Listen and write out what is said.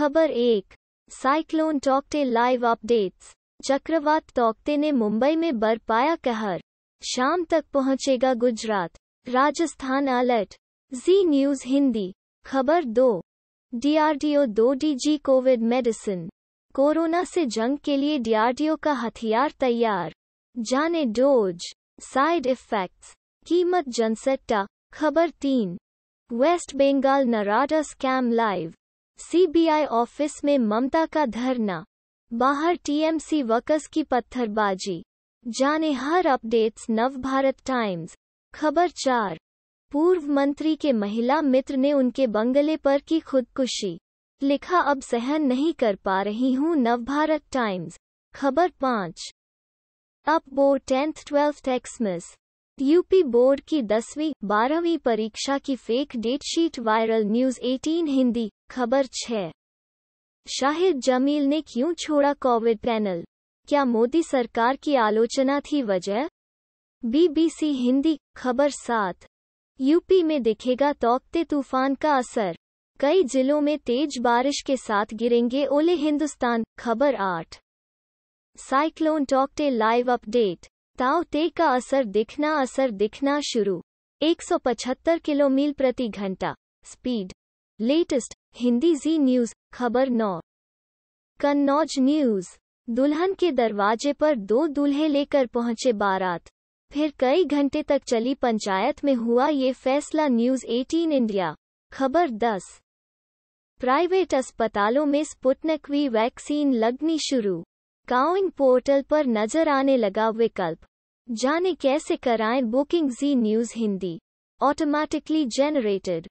खबर एक cyclone टॉकटे live updates चक्रवात टॉकटे ने मुंबई में बरपाया कहर शाम तक पहुंचेगा Gujarat Rajasthan alert Zee news Hindi खबर दो डीआरडीओ दो डीजी कोविड मेडिसिन कोरोना से जंग के लिए डीआरडीओ का हथियार तैयार जाने डोज साइड इफेक्ट्स कीमत जनसट्टा खबर तीन West Bengal Narada scam live CBI office में ममता का धरना बाहर टीएमसी वर्कर्स की पत्थरबाजी जाने हर अपडेट्स नवभारत टाइम्स खबर चार पूर्व मंत्री के महिला मित्र ने उनके बंगले पर की खुदकुशी लिखा अब सहन नहीं कर पा रही हूं नवभारत टाइम्स खबर पाँच अप बो टेंथ ट्वेल्थ टेक्समस यूपी बोर्ड की दसवीं बारहवीं परीक्षा की fake datesheet viral news 18 Hindi खबर छः शाहिद जमील ने क्यों छोड़ा कोविड पैनल क्या मोदी सरकार की आलोचना थी वजह बीबीसी हिंदी खबर सात यूपी में दिखेगा तोकते तूफान का असर कई जिलों में तेज बारिश के साथ गिरेंगे ओले हिंदुस्तान खबर आठ साइक्लोन टॉकटे लाइव अपडेट विशेषताओं ते का असर दिखना असर दिखना शुरू 175 पचहत्तर किलोमील प्रति घंटा speed latest Hindi Zee news खबर नौ कन्नौज न्यूज दुल्हन के दरवाजे पर दो दूल्हे लेकर पहुंचे बारात फिर कई घंटे तक चली पंचायत में हुआ ये फैसला न्यूज 18 इंडिया खबर 10 प्राइवेट अस्पतालों में स्पुटनिक वी वैक्सीन लगनी शुरू काउंग पोर्टल पर नजर आने लगा विकल्प जाने कैसे कराएं booking Zee news Hindi automatically generated